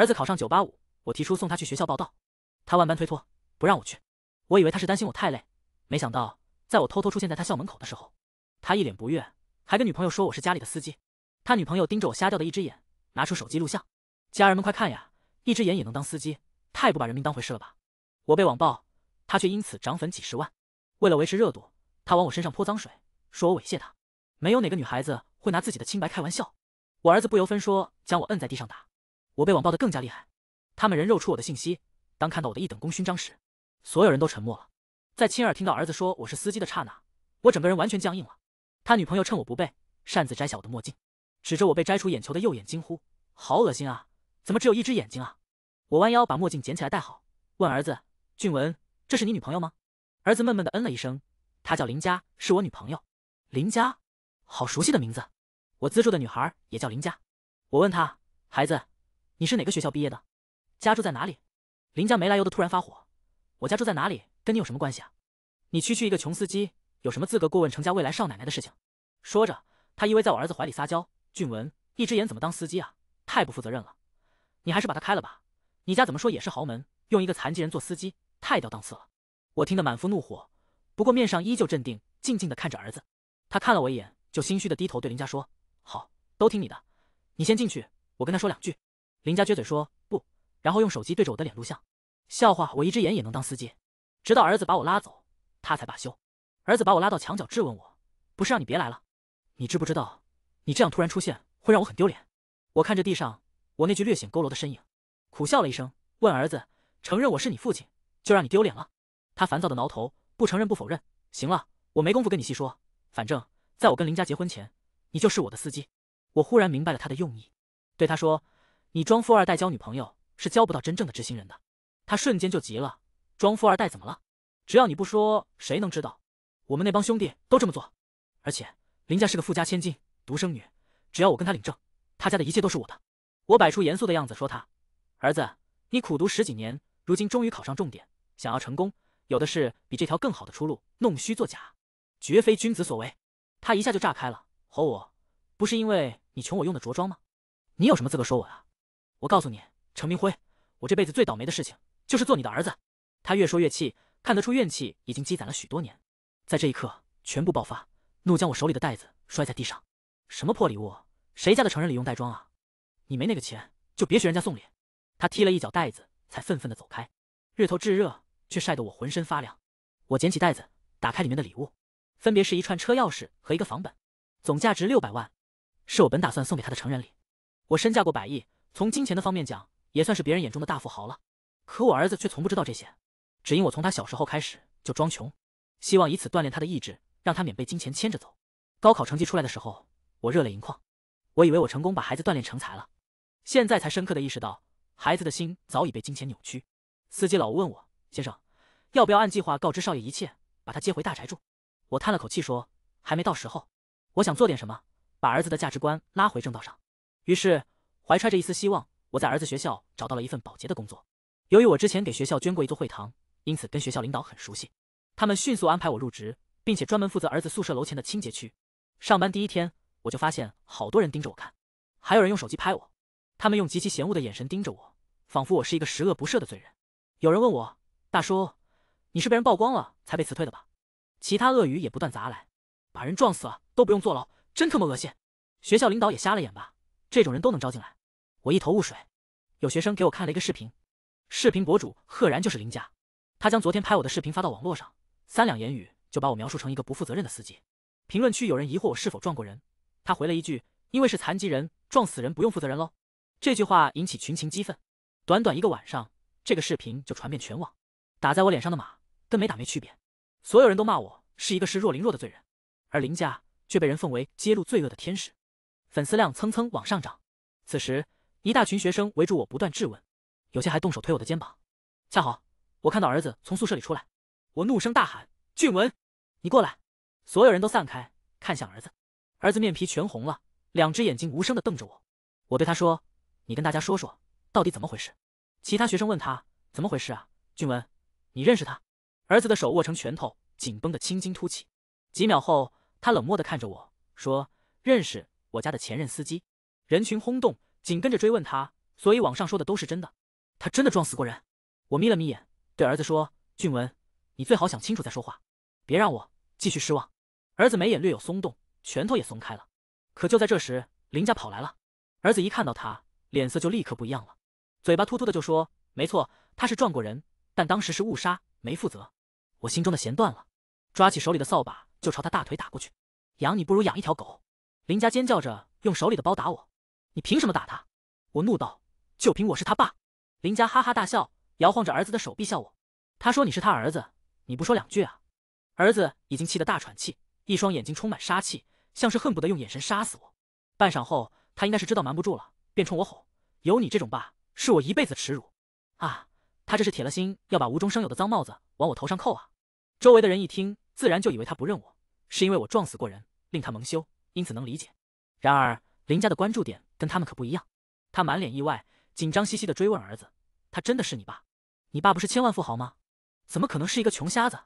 儿子考上九八五，我提出送他去学校报道，他万般推脱，不让我去。我以为他是担心我太累，没想到在我偷偷出现在他校门口的时候，他一脸不悦，还跟女朋友说我是家里的司机。他女朋友盯着我瞎掉的一只眼，拿出手机录像。家人们快看呀，一只眼也能当司机，太不把人命当回事了吧？我被网暴，他却因此涨粉几十万。为了维持热度，他往我身上泼脏水，说我猥亵他。没有哪个女孩子会拿自己的清白开玩笑。我儿子不由分说将我摁在地上打。我被网暴的更加厉害，他们人肉出我的信息。当看到我的一等功勋章时，所有人都沉默了。在亲耳听到儿子说我是司机的刹那，我整个人完全僵硬了。他女朋友趁我不备，擅自摘下我的墨镜，指着我被摘除眼球的右眼惊呼：“好恶心啊！怎么只有一只眼睛啊？”我弯腰把墨镜捡起来戴好，问儿子：“俊文，这是你女朋友吗？”儿子闷闷的嗯了一声：“她叫林佳，是我女朋友。”林佳，好熟悉的名字，我资助的女孩也叫林佳。我问他：“孩子。”你是哪个学校毕业的？家住在哪里？林家没来由的突然发火，我家住在哪里跟你有什么关系啊？你区区一个穷司机有什么资格过问程家未来少奶奶的事情？说着，他依偎在我儿子怀里撒娇。俊文，一只眼怎么当司机啊？太不负责任了。你还是把他开了吧。你家怎么说也是豪门，用一个残疾人做司机太掉档次了。我听得满腹怒火，不过面上依旧镇定，静静的看着儿子。他看了我一眼，就心虚的低头对林家说：“好，都听你的。你先进去，我跟他说两句。”林家撅嘴说不，然后用手机对着我的脸录像。笑话我一只眼也能当司机，直到儿子把我拉走，他才罢休。儿子把我拉到墙角质问我：“不是让你别来了？你知不知道，你这样突然出现会让我很丢脸？”我看着地上我那具略显佝偻的身影，苦笑了一声，问儿子：“承认我是你父亲，就让你丢脸了？”他烦躁地挠头，不承认不否认。行了，我没工夫跟你细说。反正在我跟林家结婚前，你就是我的司机。我忽然明白了他的用意，对他说。你装富二代交女朋友是交不到真正的知心人的。他瞬间就急了，装富二代怎么了？只要你不说，谁能知道？我们那帮兄弟都这么做。而且林家是个富家千金，独生女，只要我跟他领证，他家的一切都是我的。我摆出严肃的样子说：“他儿子，你苦读十几年，如今终于考上重点，想要成功，有的是比这条更好的出路。弄虚作假，绝非君子所为。”他一下就炸开了，吼我：“不是因为你穷，我用的着装吗？你有什么资格说我啊？”我告诉你，程明辉，我这辈子最倒霉的事情就是做你的儿子。他越说越气，看得出怨气已经积攒了许多年，在这一刻全部爆发，怒将我手里的袋子摔在地上。什么破礼物？谁家的成人礼用袋装啊？你没那个钱，就别学人家送礼。他踢了一脚袋子，才愤愤地走开。日头炙热，却晒得我浑身发凉。我捡起袋子，打开里面的礼物，分别是一串车钥匙和一个房本，总价值六百万，是我本打算送给他的成人礼。我身价过百亿。从金钱的方面讲，也算是别人眼中的大富豪了。可我儿子却从不知道这些，只因我从他小时候开始就装穷，希望以此锻炼他的意志，让他免被金钱牵着走。高考成绩出来的时候，我热泪盈眶，我以为我成功把孩子锻炼成才了。现在才深刻的意识到，孩子的心早已被金钱扭曲。司机老吴问我：“先生，要不要按计划告知少爷一切，把他接回大宅住？”我叹了口气说：“还没到时候，我想做点什么，把儿子的价值观拉回正道上。”于是。怀揣着一丝希望，我在儿子学校找到了一份保洁的工作。由于我之前给学校捐过一座会堂，因此跟学校领导很熟悉。他们迅速安排我入职，并且专门负责儿子宿舍楼前的清洁区。上班第一天，我就发现好多人盯着我看，还有人用手机拍我。他们用极其嫌恶的眼神盯着我，仿佛我是一个十恶不赦的罪人。有人问我：“大叔，你是被人曝光了才被辞退的吧？”其他鳄鱼也不断砸来，把人撞死了都不用坐牢，真他妈恶心！学校领导也瞎了眼吧？这种人都能招进来？我一头雾水，有学生给我看了一个视频，视频博主赫然就是林家，他将昨天拍我的视频发到网络上，三两言语就把我描述成一个不负责任的司机。评论区有人疑惑我是否撞过人，他回了一句因为是残疾人，撞死人不用负责任喽。这句话引起群情激愤，短短一个晚上，这个视频就传遍全网，打在我脸上的马跟没打没区别，所有人都骂我是一个视若凌弱的罪人，而林家却被人奉为揭露罪恶的天使，粉丝量蹭蹭往上涨。此时。一大群学生围住我，不断质问，有些还动手推我的肩膀。恰好我看到儿子从宿舍里出来，我怒声大喊：“俊文，你过来！”所有人都散开，看向儿子。儿子面皮全红了，两只眼睛无声的瞪着我。我对他说：“你跟大家说说，到底怎么回事？”其他学生问他：“怎么回事啊，俊文？你认识他？”儿子的手握成拳头，紧绷的青筋凸起。几秒后，他冷漠的看着我说：“认识我家的前任司机。”人群轰动。紧跟着追问他，所以网上说的都是真的，他真的撞死过人。我眯了眯眼，对儿子说：“俊文，你最好想清楚再说话，别让我继续失望。”儿子眉眼略有松动，拳头也松开了。可就在这时，林家跑来了。儿子一看到他，脸色就立刻不一样了，嘴巴突突的就说：“没错，他是撞过人，但当时是误杀，没负责。”我心中的弦断了，抓起手里的扫把就朝他大腿打过去。养你不如养一条狗。林家尖叫着，用手里的包打我。你凭什么打他？我怒道：“就凭我是他爸！”林家哈哈大笑，摇晃着儿子的手臂笑我。他说：“你是他儿子，你不说两句啊？”儿子已经气得大喘气，一双眼睛充满杀气，像是恨不得用眼神杀死我。半晌后，他应该是知道瞒不住了，便冲我吼：“有你这种爸，是我一辈子耻辱啊！”他这是铁了心要把无中生有的脏帽子往我头上扣啊！周围的人一听，自然就以为他不认我，是因为我撞死过人，令他蒙羞，因此能理解。然而，林家的关注点。跟他们可不一样，他满脸意外，紧张兮兮的追问儿子：“他真的是你爸？你爸不是千万富豪吗？怎么可能是一个穷瞎子？”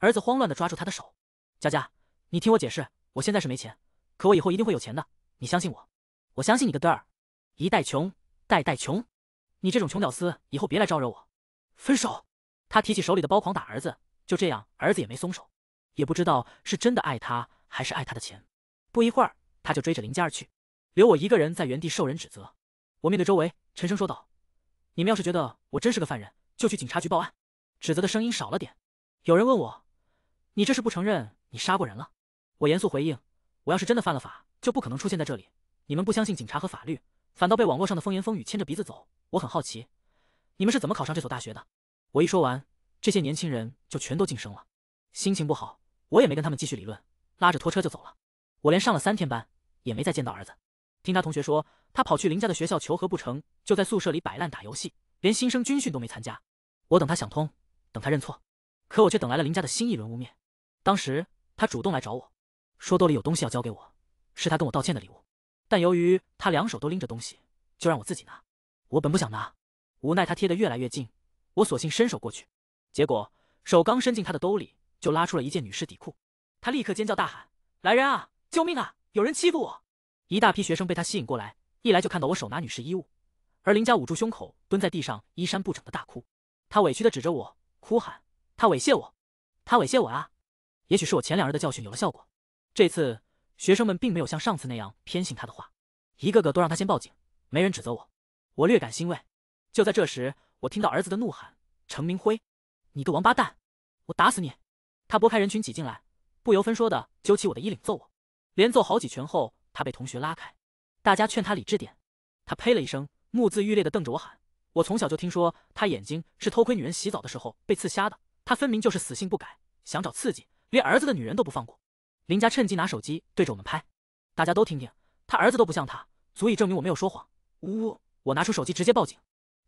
儿子慌乱的抓住他的手：“佳佳，你听我解释，我现在是没钱，可我以后一定会有钱的，你相信我。我相信你个蛋儿，一代穷，代代穷，你这种穷屌丝以后别来招惹我，分手。”他提起手里的包狂打儿子，就这样，儿子也没松手，也不知道是真的爱他还是爱他的钱。不一会儿，他就追着林佳去。留我一个人在原地受人指责，我面对周围，沉声说道：“你们要是觉得我真是个犯人，就去警察局报案。”指责的声音少了点，有人问我：“你这是不承认你杀过人了？”我严肃回应：“我要是真的犯了法，就不可能出现在这里。你们不相信警察和法律，反倒被网络上的风言风语牵着鼻子走。我很好奇，你们是怎么考上这所大学的？”我一说完，这些年轻人就全都噤声了。心情不好，我也没跟他们继续理论，拉着拖车就走了。我连上了三天班，也没再见到儿子。听他同学说，他跑去林家的学校求和不成就在宿舍里摆烂打游戏，连新生军训都没参加。我等他想通，等他认错，可我却等来了林家的新一轮污蔑。当时他主动来找我，说兜里有东西要交给我，是他跟我道歉的礼物。但由于他两手都拎着东西，就让我自己拿。我本不想拿，无奈他贴得越来越近，我索性伸手过去。结果手刚伸进他的兜里，就拉出了一件女士底裤。他立刻尖叫大喊：“来人啊！救命啊！有人欺负我！”一大批学生被他吸引过来，一来就看到我手拿女士衣物，而林佳捂住胸口蹲在地上，衣衫不整的大哭。他委屈的指着我，哭喊：“他猥亵我，他猥亵我啊！”也许是我前两日的教训有了效果，这次学生们并没有像上次那样偏信他的话，一个个都让他先报警，没人指责我。我略感欣慰。就在这时，我听到儿子的怒喊：“程明辉，你个王八蛋，我打死你！”他拨开人群挤进来，不由分说的揪起我的衣领揍我，连揍好几拳后。他被同学拉开，大家劝他理智点，他呸了一声，目眦欲裂的瞪着我喊：“我从小就听说他眼睛是偷窥女人洗澡的时候被刺瞎的，他分明就是死性不改，想找刺激，连儿子的女人都不放过。”林家趁机拿手机对着我们拍，大家都听听，他儿子都不像他，足以证明我没有说谎。呜，我拿出手机直接报警，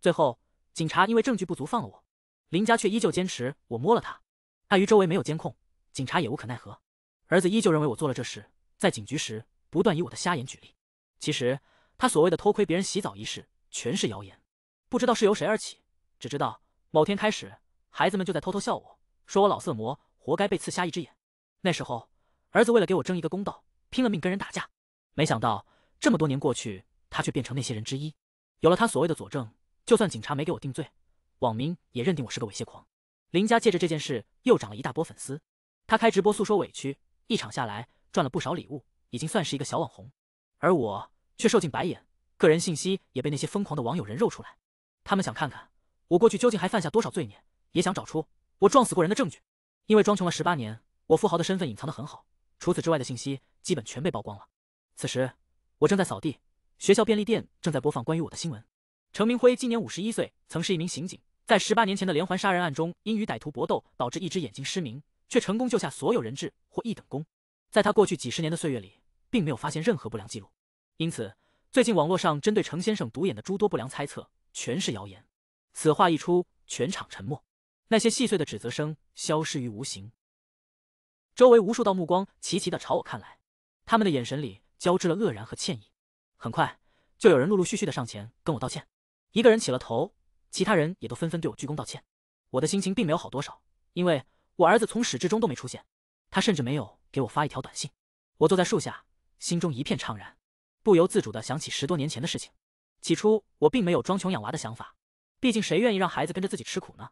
最后警察因为证据不足放了我，林家却依旧坚持我摸了他，碍于周围没有监控，警察也无可奈何，儿子依旧认为我做了这事，在警局时。不断以我的瞎眼举例，其实他所谓的偷窥别人洗澡一事全是谣言，不知道是由谁而起，只知道某天开始，孩子们就在偷偷笑我，说我老色魔，活该被刺瞎一只眼。那时候，儿子为了给我争一个公道，拼了命跟人打架，没想到这么多年过去，他却变成那些人之一。有了他所谓的佐证，就算警察没给我定罪，网民也认定我是个猥亵狂。林家借着这件事又涨了一大波粉丝，他开直播诉说委屈，一场下来赚了不少礼物。已经算是一个小网红，而我却受尽白眼，个人信息也被那些疯狂的网友人肉出来。他们想看看我过去究竟还犯下多少罪孽，也想找出我撞死过人的证据。因为装穷了十八年，我富豪的身份隐藏的很好，除此之外的信息基本全被曝光了。此时我正在扫地，学校便利店正在播放关于我的新闻。程明辉今年五十一岁，曾是一名刑警，在十八年前的连环杀人案中，因与歹徒搏斗导致一只眼睛失明，却成功救下所有人质，获一等功。在他过去几十年的岁月里，并没有发现任何不良记录，因此最近网络上针对程先生独眼的诸多不良猜测全是谣言。此话一出，全场沉默，那些细碎的指责声消失于无形。周围无数道目光齐齐的朝我看来，他们的眼神里交织了愕然和歉意。很快，就有人陆陆续续的上前跟我道歉，一个人起了头，其他人也都纷纷对我鞠躬道歉。我的心情并没有好多少，因为我儿子从始至终都没出现，他甚至没有。给我发一条短信。我坐在树下，心中一片怅然，不由自主地想起十多年前的事情。起初，我并没有装穷养娃的想法，毕竟谁愿意让孩子跟着自己吃苦呢？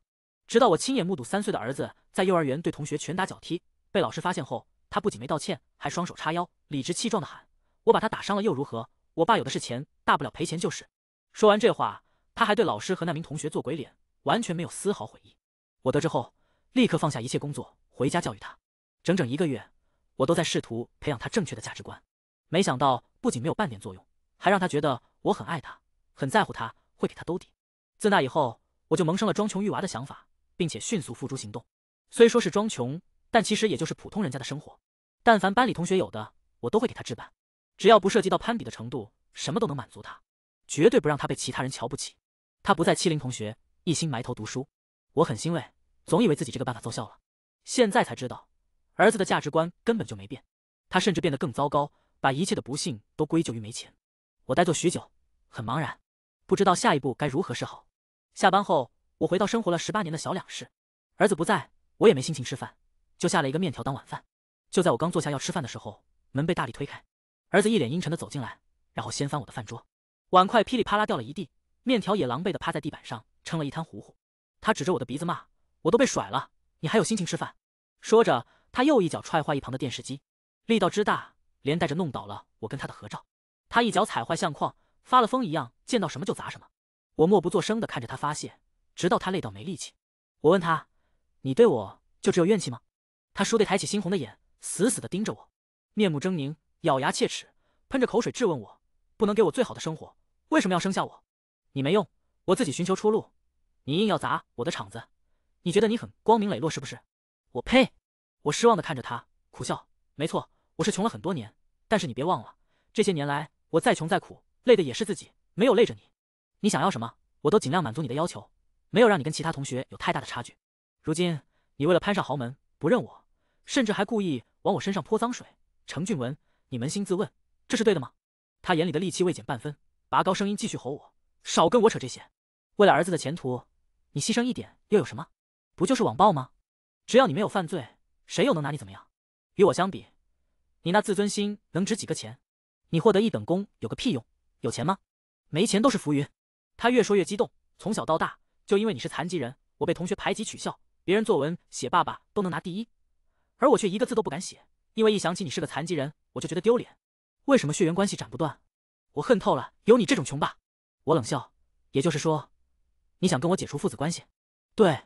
直到我亲眼目睹三岁的儿子在幼儿园对同学拳打脚踢，被老师发现后，他不仅没道歉，还双手叉腰，理直气壮地喊：“我把他打伤了又如何？我爸有的是钱，大不了赔钱就是。”说完这话，他还对老师和那名同学做鬼脸，完全没有丝毫悔意。我得知后，立刻放下一切工作回家教育他，整整一个月。我都在试图培养他正确的价值观，没想到不仅没有半点作用，还让他觉得我很爱他，很在乎他，会给他兜底。自那以后，我就萌生了装穷育娃的想法，并且迅速付诸行动。虽说是装穷，但其实也就是普通人家的生活。但凡班里同学有的，我都会给他置办，只要不涉及到攀比的程度，什么都能满足他，绝对不让他被其他人瞧不起。他不再欺凌同学，一心埋头读书，我很欣慰。总以为自己这个办法奏效了，现在才知道。儿子的价值观根本就没变，他甚至变得更糟糕，把一切的不幸都归咎于没钱。我呆坐许久，很茫然，不知道下一步该如何是好。下班后，我回到生活了十八年的小两室，儿子不在，我也没心情吃饭，就下了一个面条当晚饭。就在我刚坐下要吃饭的时候，门被大力推开，儿子一脸阴沉的走进来，然后掀翻我的饭桌，碗筷噼里啪啦掉了一地，面条也狼狈的趴在地板上，成了一滩糊糊。他指着我的鼻子骂：“我都被甩了，你还有心情吃饭？”说着。他又一脚踹坏一旁的电视机，力道之大，连带着弄倒了我跟他的合照。他一脚踩坏相框，发了疯一样，见到什么就砸什么。我默不作声的看着他发泄，直到他累到没力气。我问他：“你对我就只有怨气吗？”他倏地抬起猩红的眼，死死地盯着我，面目狰狞，咬牙切齿，喷着口水质问我：“不能给我最好的生活，为什么要生下我？你没用，我自己寻求出路，你硬要砸我的场子，你觉得你很光明磊落是不是？”我呸！我失望地看着他，苦笑。没错，我是穷了很多年，但是你别忘了，这些年来我再穷再苦，累的也是自己，没有累着你。你想要什么，我都尽量满足你的要求，没有让你跟其他同学有太大的差距。如今你为了攀上豪门不认我，甚至还故意往我身上泼脏水。程俊文，你扪心自问，这是对的吗？他眼里的戾气未减半分，拔高声音继续吼我：“少跟我扯这些，为了儿子的前途，你牺牲一点又有什么？不就是网暴吗？只要你没有犯罪。”谁又能拿你怎么样？与我相比，你那自尊心能值几个钱？你获得一等功有个屁用？有钱吗？没钱都是浮云。他越说越激动。从小到大，就因为你是残疾人，我被同学排挤取笑。别人作文写爸爸都能拿第一，而我却一个字都不敢写，因为一想起你是个残疾人，我就觉得丢脸。为什么血缘关系斩不断？我恨透了有你这种穷爸。我冷笑。也就是说，你想跟我解除父子关系？对，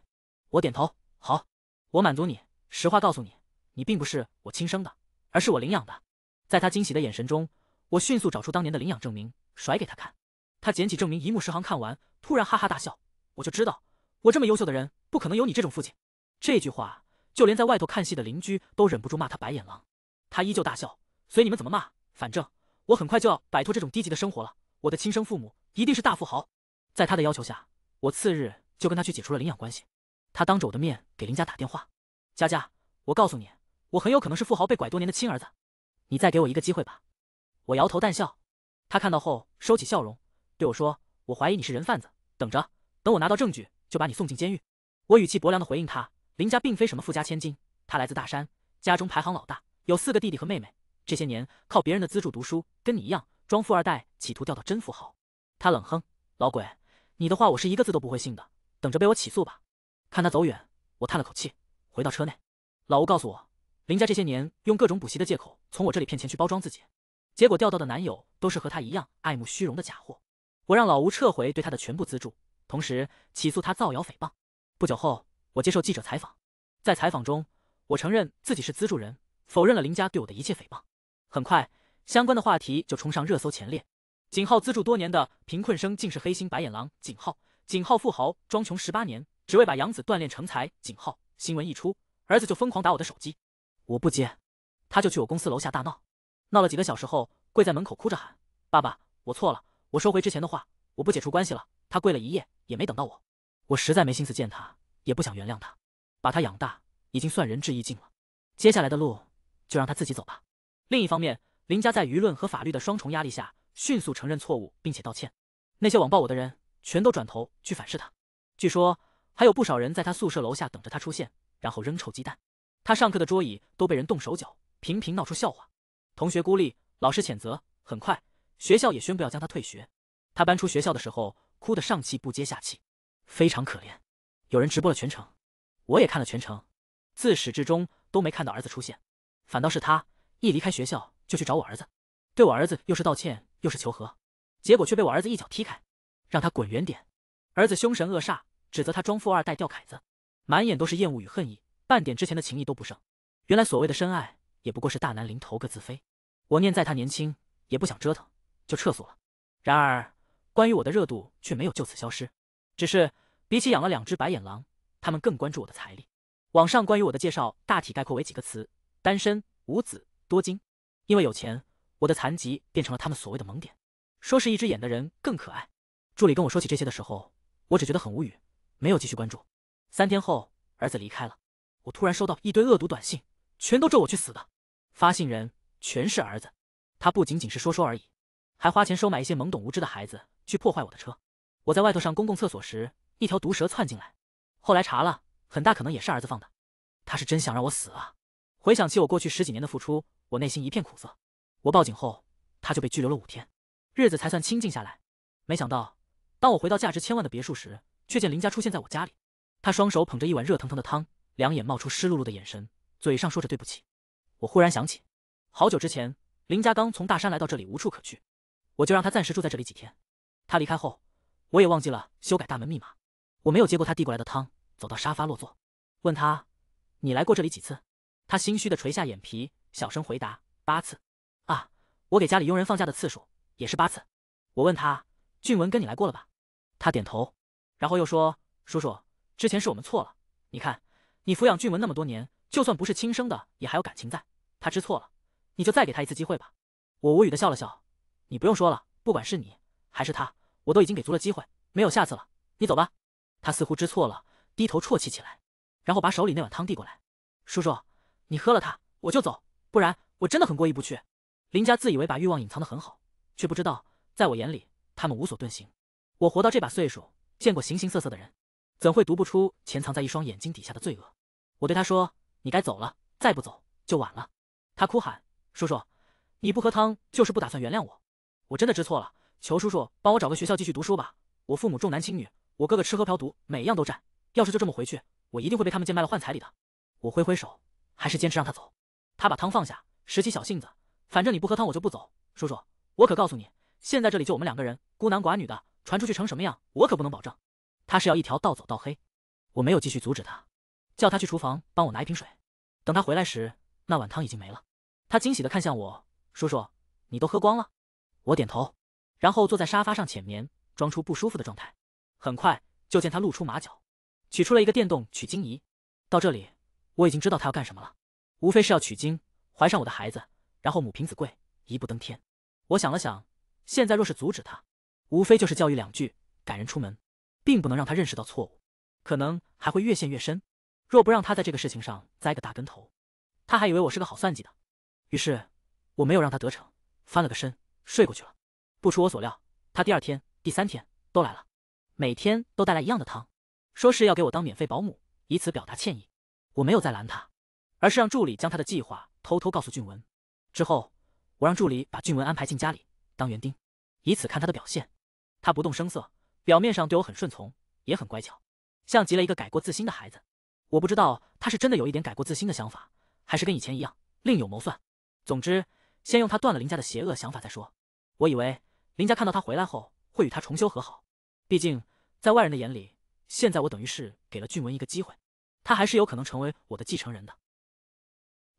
我点头。好，我满足你。实话告诉你，你并不是我亲生的，而是我领养的。在他惊喜的眼神中，我迅速找出当年的领养证明，甩给他看。他捡起证明，一目十行看完，突然哈哈大笑。我就知道，我这么优秀的人，不可能有你这种父亲。这句话，就连在外头看戏的邻居都忍不住骂他白眼狼。他依旧大笑，随你们怎么骂，反正我很快就要摆脱这种低级的生活了。我的亲生父母一定是大富豪。在他的要求下，我次日就跟他去解除了领养关系。他当着我的面给林家打电话。佳佳，我告诉你，我很有可能是富豪被拐多年的亲儿子，你再给我一个机会吧。我摇头淡笑，他看到后收起笑容，对我说：“我怀疑你是人贩子，等着，等我拿到证据就把你送进监狱。”我语气薄凉的回应他：“林家并非什么富家千金，他来自大山，家中排行老大，有四个弟弟和妹妹，这些年靠别人的资助读书，跟你一样装富二代，企图钓到真富豪。”他冷哼：“老鬼，你的话我是一个字都不会信的，等着被我起诉吧。”看他走远，我叹了口气。回到车内，老吴告诉我，林家这些年用各种补习的借口从我这里骗钱去包装自己，结果钓到的男友都是和他一样爱慕虚荣的假货。我让老吴撤回对他的全部资助，同时起诉他造谣诽谤。不久后，我接受记者采访，在采访中，我承认自己是资助人，否认了林家对我的一切诽谤。很快，相关的话题就冲上热搜前列。景浩资助多年的贫困生竟是黑心白眼狼。景浩，景浩富豪装穷十八年，只为把养子锻炼成才。景浩。新闻一出，儿子就疯狂打我的手机，我不接，他就去我公司楼下大闹，闹了几个小时后，跪在门口哭着喊：“爸爸，我错了，我收回之前的话，我不解除关系了。”他跪了一夜也没等到我，我实在没心思见他，也不想原谅他，把他养大已经算仁至义尽了，接下来的路就让他自己走吧。另一方面，林家在舆论和法律的双重压力下，迅速承认错误并且道歉，那些网暴我的人全都转头去反噬他。据说。还有不少人在他宿舍楼下等着他出现，然后扔臭鸡蛋。他上课的桌椅都被人动手脚，频频闹出笑话。同学孤立，老师谴责，很快学校也宣布要将他退学。他搬出学校的时候，哭得上气不接下气，非常可怜。有人直播了全程，我也看了全程，自始至终都没看到儿子出现，反倒是他一离开学校就去找我儿子，对我儿子又是道歉又是求和，结果却被我儿子一脚踢开，让他滚远点。儿子凶神恶煞。指责他装富二代钓凯子，满眼都是厌恶与恨意，半点之前的情谊都不剩。原来所谓的深爱，也不过是大难临头各自飞。我念在他年轻，也不想折腾，就撤诉了。然而，关于我的热度却没有就此消失，只是比起养了两只白眼狼，他们更关注我的财力。网上关于我的介绍大体概括为几个词：单身、无子、多金。因为有钱，我的残疾变成了他们所谓的萌点，说是一只眼的人更可爱。助理跟我说起这些的时候，我只觉得很无语。没有继续关注。三天后，儿子离开了。我突然收到一堆恶毒短信，全都咒我去死的。发信人全是儿子。他不仅仅是说说而已，还花钱收买一些懵懂无知的孩子去破坏我的车。我在外头上公共厕所时，一条毒蛇窜进来。后来查了，很大可能也是儿子放的。他是真想让我死啊！回想起我过去十几年的付出，我内心一片苦涩。我报警后，他就被拘留了五天，日子才算清静下来。没想到，当我回到价值千万的别墅时，却见林家出现在我家里，他双手捧着一碗热腾腾的汤，两眼冒出湿漉漉的眼神，嘴上说着对不起。我忽然想起，好久之前林家刚从大山来到这里，无处可去，我就让他暂时住在这里几天。他离开后，我也忘记了修改大门密码。我没有接过他递过来的汤，走到沙发落座，问他：“你来过这里几次？”他心虚的垂下眼皮，小声回答：“八次。”啊，我给家里佣人放假的次数也是八次。我问他：“俊文跟你来过了吧？”他点头。然后又说：“叔叔，之前是我们错了。你看，你抚养俊文那么多年，就算不是亲生的，也还有感情在。他知错了，你就再给他一次机会吧。”我无语的笑了笑：“你不用说了，不管是你还是他，我都已经给足了机会，没有下次了。你走吧。”他似乎知错了，低头啜泣起来，然后把手里那碗汤递过来：“叔叔，你喝了它，我就走。不然，我真的很过意不去。”林家自以为把欲望隐藏的很好，却不知道，在我眼里，他们无所遁形。我活到这把岁数。见过形形色色的人，怎会读不出潜藏在一双眼睛底下的罪恶？我对他说：“你该走了，再不走就晚了。”他哭喊：“叔叔，你不喝汤就是不打算原谅我。我真的知错了，求叔叔帮我找个学校继续读书吧。我父母重男轻女，我哥哥吃喝嫖赌，每样都占。要是就这么回去，我一定会被他们贱卖了换彩礼的。”我挥挥手，还是坚持让他走。他把汤放下，拾起小性子：“反正你不喝汤，我就不走。叔叔，我可告诉你，现在这里就我们两个人，孤男寡女的。”传出去成什么样，我可不能保证。他是要一条道走到黑，我没有继续阻止他，叫他去厨房帮我拿一瓶水。等他回来时，那碗汤已经没了。他惊喜地看向我：“叔叔，你都喝光了。”我点头，然后坐在沙发上浅眠，装出不舒服的状态。很快就见他露出马脚，取出了一个电动取精仪。到这里，我已经知道他要干什么了，无非是要取精，怀上我的孩子，然后母凭子贵，一步登天。我想了想，现在若是阻止他。无非就是教育两句，赶人出门，并不能让他认识到错误，可能还会越陷越深。若不让他在这个事情上栽个大跟头，他还以为我是个好算计的。于是我没有让他得逞，翻了个身睡过去了。不出我所料，他第二天、第三天都来了，每天都带来一样的汤，说是要给我当免费保姆，以此表达歉意。我没有再拦他，而是让助理将他的计划偷偷告诉俊文。之后，我让助理把俊文安排进家里当园丁，以此看他的表现。他不动声色，表面上对我很顺从，也很乖巧，像极了一个改过自新的孩子。我不知道他是真的有一点改过自新的想法，还是跟以前一样另有谋算。总之，先用他断了林家的邪恶想法再说。我以为林家看到他回来后会与他重修和好，毕竟在外人的眼里，现在我等于是给了俊文一个机会，他还是有可能成为我的继承人的。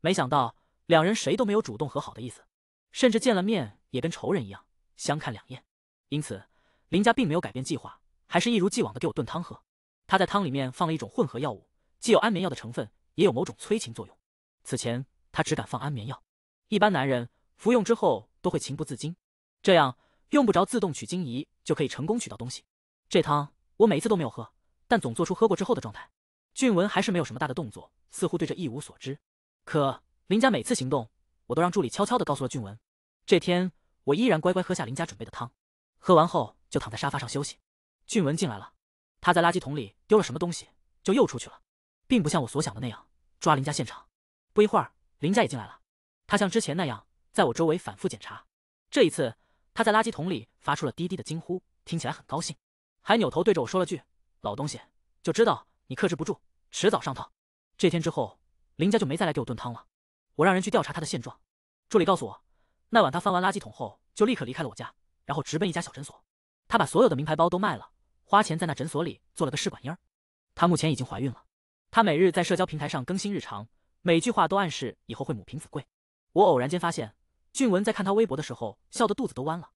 没想到两人谁都没有主动和好的意思，甚至见了面也跟仇人一样相看两厌，因此。林家并没有改变计划，还是一如既往的给我炖汤喝。他在汤里面放了一种混合药物，既有安眠药的成分，也有某种催情作用。此前他只敢放安眠药，一般男人服用之后都会情不自禁，这样用不着自动取精仪就可以成功取到东西。这汤我每一次都没有喝，但总做出喝过之后的状态。俊文还是没有什么大的动作，似乎对这一无所知。可林家每次行动，我都让助理悄悄的告诉了俊文。这天我依然乖乖喝下林家准备的汤，喝完后。就躺在沙发上休息。俊文进来了，他在垃圾桶里丢了什么东西，就又出去了，并不像我所想的那样抓林家现场。不一会儿，林家也进来了，他像之前那样在我周围反复检查。这一次，他在垃圾桶里发出了滴滴的惊呼，听起来很高兴，还扭头对着我说了句：“老东西，就知道你克制不住，迟早上套。”这天之后，林家就没再来给我炖汤了。我让人去调查他的现状。助理告诉我，那晚他翻完垃圾桶后，就立刻离开了我家，然后直奔一家小诊所。她把所有的名牌包都卖了，花钱在那诊所里做了个试管婴儿。她目前已经怀孕了。她每日在社交平台上更新日常，每句话都暗示以后会母凭子贵。我偶然间发现，俊文在看她微博的时候笑得肚子都弯了。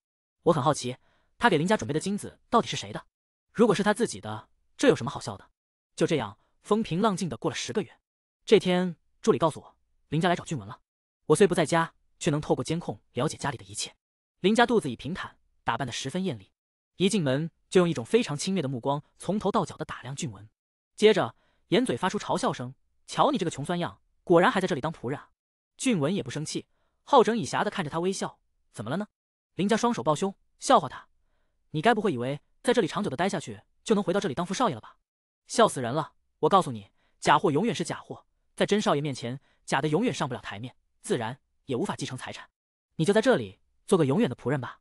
我很好奇，他给林家准备的金子到底是谁的？如果是他自己的，这有什么好笑的？就这样风平浪静的过了十个月。这天，助理告诉我，林家来找俊文了。我虽不在家，却能透过监控了解家里的一切。林家肚子已平坦，打扮的十分艳丽。一进门就用一种非常轻蔑的目光从头到脚的打量俊文，接着眼嘴发出嘲笑声：“瞧你这个穷酸样，果然还在这里当仆人啊！”俊文也不生气，好整以暇的看着他微笑：“怎么了呢？”林家双手抱胸，笑话他：“你该不会以为在这里长久的待下去就能回到这里当副少爷了吧？笑死人了！我告诉你，假货永远是假货，在真少爷面前，假的永远上不了台面，自然也无法继承财产。你就在这里做个永远的仆人吧。”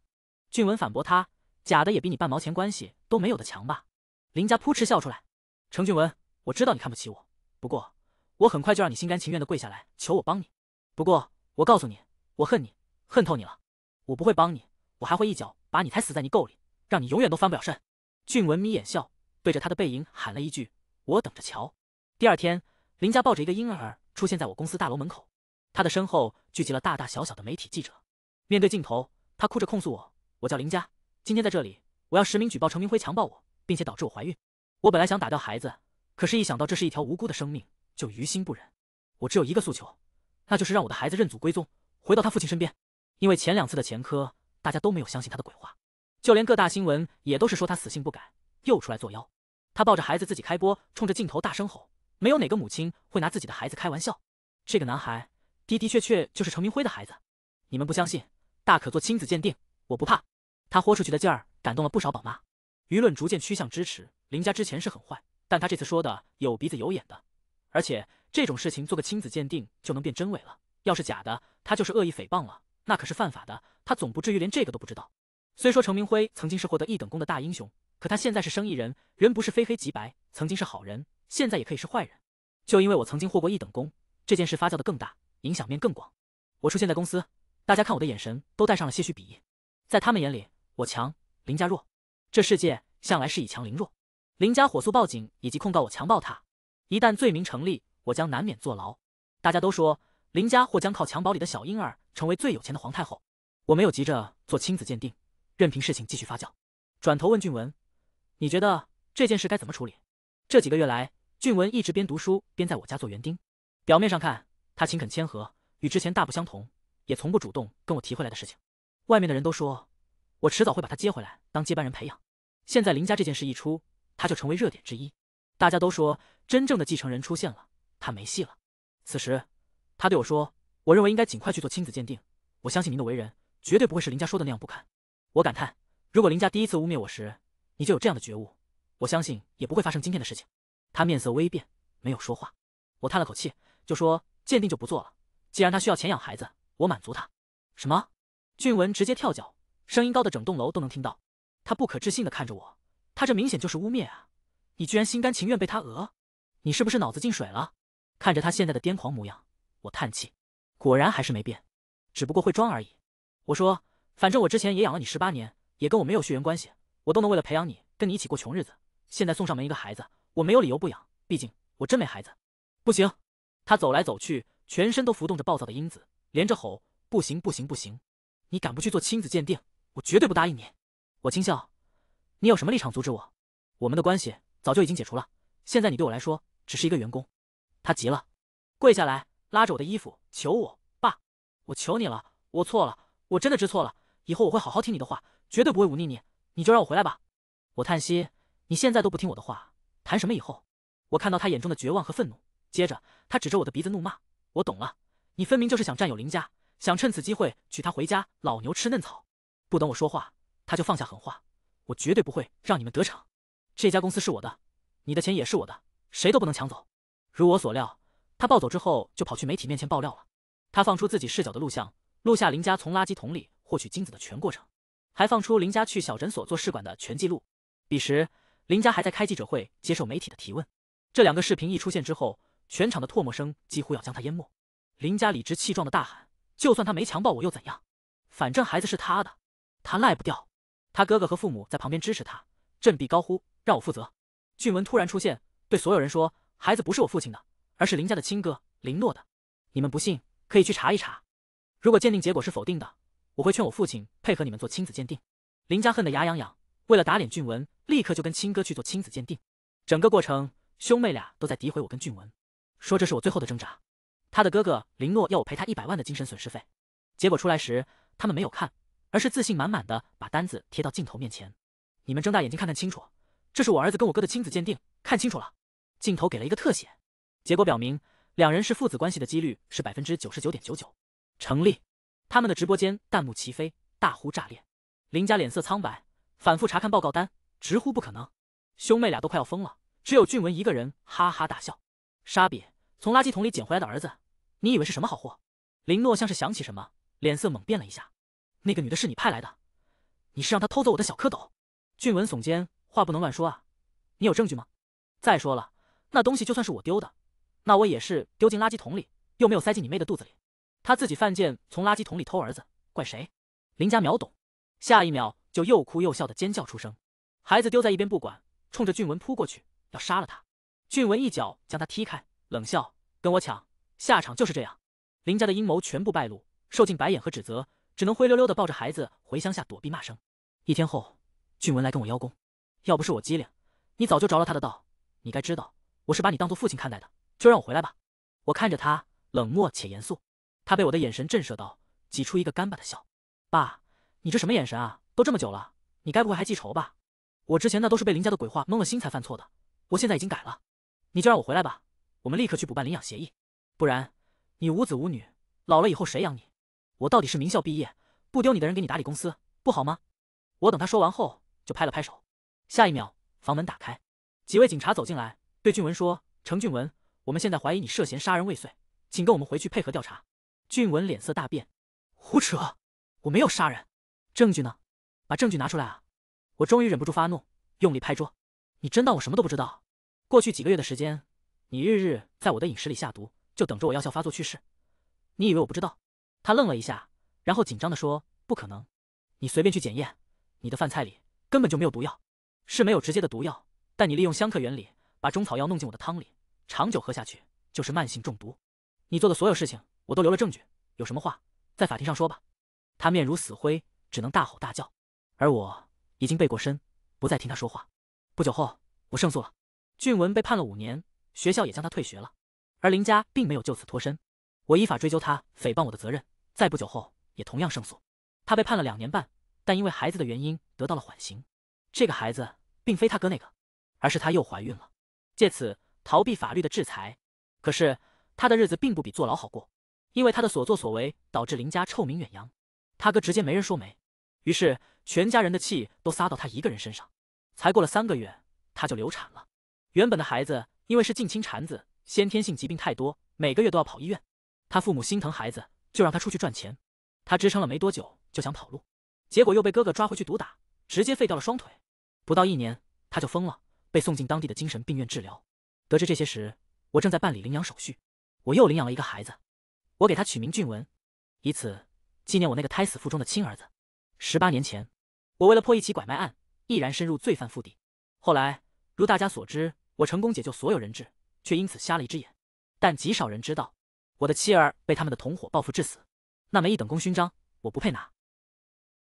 俊文反驳他。假的也比你半毛钱关系都没有的强吧？林家扑哧笑出来。程俊文，我知道你看不起我，不过我很快就让你心甘情愿的跪下来求我帮你。不过我告诉你，我恨你，恨透你了。我不会帮你，我还会一脚把你踩死在泥垢里，让你永远都翻不了身。俊文眯眼笑，对着他的背影喊了一句：“我等着瞧。”第二天，林家抱着一个婴儿出现在我公司大楼门口，他的身后聚集了大大小小的媒体记者。面对镜头，他哭着控诉我：“我叫林家。”今天在这里，我要实名举报程明辉强暴我，并且导致我怀孕。我本来想打掉孩子，可是一想到这是一条无辜的生命，就于心不忍。我只有一个诉求，那就是让我的孩子认祖归宗，回到他父亲身边。因为前两次的前科，大家都没有相信他的鬼话，就连各大新闻也都是说他死性不改，又出来作妖。他抱着孩子自己开播，冲着镜头大声吼：“没有哪个母亲会拿自己的孩子开玩笑。”这个男孩的的确确就是程明辉的孩子。你们不相信，大可做亲子鉴定，我不怕。他豁出去的劲儿感动了不少宝妈，舆论逐渐趋向支持。林家之前是很坏，但他这次说的有鼻子有眼的，而且这种事情做个亲子鉴定就能辨真伪了。要是假的，他就是恶意诽谤了，那可是犯法的。他总不至于连这个都不知道。虽说程明辉曾经是获得一等功的大英雄，可他现在是生意人，人不是非黑即白。曾经是好人，现在也可以是坏人。就因为我曾经获过一等功，这件事发酵的更大，影响面更广。我出现在公司，大家看我的眼神都带上了些许鄙夷，在他们眼里。我强，林家弱，这世界向来是以强凌弱。林家火速报警以及控告我强暴她，一旦罪名成立，我将难免坐牢。大家都说林家或将靠襁褓里的小婴儿成为最有钱的皇太后。我没有急着做亲子鉴定，任凭事情继续发酵。转头问俊文：“你觉得这件事该怎么处理？”这几个月来，俊文一直边读书边在我家做园丁。表面上看，他勤恳谦和，与之前大不相同，也从不主动跟我提回来的事情。外面的人都说。我迟早会把他接回来当接班人培养。现在林家这件事一出，他就成为热点之一。大家都说真正的继承人出现了，他没戏了。此时，他对我说：“我认为应该尽快去做亲子鉴定。我相信您的为人绝对不会是林家说的那样不堪。”我感叹：“如果林家第一次污蔑我时，你就有这样的觉悟，我相信也不会发生今天的事情。”他面色微变，没有说话。我叹了口气，就说：“鉴定就不做了。既然他需要钱养孩子，我满足他。”什么？俊文直接跳脚。声音高的整栋楼都能听到，他不可置信的看着我，他这明显就是污蔑啊！你居然心甘情愿被他讹，你是不是脑子进水了？看着他现在的癫狂模样，我叹气，果然还是没变，只不过会装而已。我说，反正我之前也养了你十八年，也跟我没有血缘关系，我都能为了培养你，跟你一起过穷日子，现在送上门一个孩子，我没有理由不养，毕竟我真没孩子。不行！他走来走去，全身都浮动着暴躁的因子，连着吼：不行不行不行！你敢不去做亲子鉴定？我绝对不答应你！我轻笑，你有什么立场阻止我？我们的关系早就已经解除了，现在你对我来说只是一个员工。他急了，跪下来拉着我的衣服求我：“爸，我求你了，我错了，我真的知错了，以后我会好好听你的话，绝对不会忤逆你，你就让我回来吧。”我叹息：“你现在都不听我的话，谈什么以后？”我看到他眼中的绝望和愤怒，接着他指着我的鼻子怒骂：“我懂了，你分明就是想占有林家，想趁此机会娶她回家，老牛吃嫩草。”不等我说话，他就放下狠话：“我绝对不会让你们得逞。这家公司是我的，你的钱也是我的，谁都不能抢走。”如我所料，他暴走之后就跑去媒体面前爆料了。他放出自己视角的录像，录下林家从垃圾桶里获取金子的全过程，还放出林家去小诊所做试管的全记录。彼时，林家还在开记者会接受媒体的提问。这两个视频一出现之后，全场的唾沫声几乎要将他淹没。林家理直气壮的大喊：“就算他没强暴我又怎样？反正孩子是他的。”他赖不掉，他哥哥和父母在旁边支持他，振臂高呼让我负责。俊文突然出现，对所有人说：“孩子不是我父亲的，而是林家的亲哥林诺的。你们不信可以去查一查。如果鉴定结果是否定的，我会劝我父亲配合你们做亲子鉴定。”林家恨得牙痒痒，为了打脸俊文，立刻就跟亲哥去做亲子鉴定。整个过程，兄妹俩都在诋毁我跟俊文，说这是我最后的挣扎。他的哥哥林诺要我赔他一百万的精神损失费，结果出来时他们没有看。而是自信满满的把单子贴到镜头面前，你们睁大眼睛看看清楚，这是我儿子跟我哥的亲子鉴定，看清楚了。镜头给了一个特写，结果表明两人是父子关系的几率是百分之九十九点九九，成立。他们的直播间弹幕齐飞，大呼炸裂。林家脸色苍白，反复查看报告单，直呼不可能。兄妹俩都快要疯了，只有俊文一个人哈哈大笑。傻比，从垃圾桶里捡回来的儿子，你以为是什么好货？林诺像是想起什么，脸色猛变了一下。那个女的是你派来的，你是让她偷走我的小蝌蚪？俊文耸肩，话不能乱说啊。你有证据吗？再说了，那东西就算是我丢的，那我也是丢进垃圾桶里，又没有塞进你妹的肚子里。他自己犯贱，从垃圾桶里偷儿子，怪谁？林家秒懂，下一秒就又哭又笑的尖叫出声，孩子丢在一边不管，冲着俊文扑过去要杀了他。俊文一脚将他踢开，冷笑，跟我抢，下场就是这样。林家的阴谋全部败露，受尽白眼和指责。只能灰溜溜的抱着孩子回乡下躲避骂声。一天后，俊文来跟我邀功，要不是我机灵，你早就着了他的道。你该知道我是把你当做父亲看待的，就让我回来吧。我看着他，冷漠且严肃。他被我的眼神震慑到，挤出一个干巴的笑。爸，你这什么眼神啊？都这么久了，你该不会还记仇吧？我之前那都是被林家的鬼话蒙了心才犯错的，我现在已经改了，你就让我回来吧。我们立刻去补办领养协议，不然你无子无女，老了以后谁养你？我到底是名校毕业，不丢你的人给你打理公司不好吗？我等他说完后，就拍了拍手。下一秒，房门打开，几位警察走进来，对俊文说：“程俊文，我们现在怀疑你涉嫌杀人未遂，请跟我们回去配合调查。”俊文脸色大变：“胡扯！我没有杀人，证据呢？把证据拿出来啊！”我终于忍不住发怒，用力拍桌：“你真当我什么都不知道？过去几个月的时间，你日日在我的饮食里下毒，就等着我药效发作去世。你以为我不知道？”他愣了一下，然后紧张地说：“不可能，你随便去检验，你的饭菜里根本就没有毒药，是没有直接的毒药，但你利用相克原理把中草药弄进我的汤里，长久喝下去就是慢性中毒。你做的所有事情我都留了证据，有什么话在法庭上说吧。”他面如死灰，只能大吼大叫，而我已经背过身，不再听他说话。不久后，我胜诉了，俊文被判了五年，学校也将他退学了，而林家并没有就此脱身，我依法追究他诽谤我的责任。在不久后，也同样胜诉，他被判了两年半，但因为孩子的原因得到了缓刑。这个孩子并非他哥那个，而是他又怀孕了，借此逃避法律的制裁。可是他的日子并不比坐牢好过，因为他的所作所为导致林家臭名远扬，他哥直接没人说媒，于是全家人的气都撒到他一个人身上。才过了三个月，他就流产了。原本的孩子因为是近亲产子，先天性疾病太多，每个月都要跑医院。他父母心疼孩子。就让他出去赚钱，他支撑了没多久就想跑路，结果又被哥哥抓回去毒打，直接废掉了双腿。不到一年，他就疯了，被送进当地的精神病院治疗。得知这些时，我正在办理领养手续，我又领养了一个孩子，我给他取名俊文，以此纪念我那个胎死腹中的亲儿子。十八年前，我为了破一起拐卖案，毅然深入罪犯腹地。后来，如大家所知，我成功解救所有人质，却因此瞎了一只眼。但极少人知道。我的妻儿被他们的同伙报复致死，那枚一等功勋章我不配拿。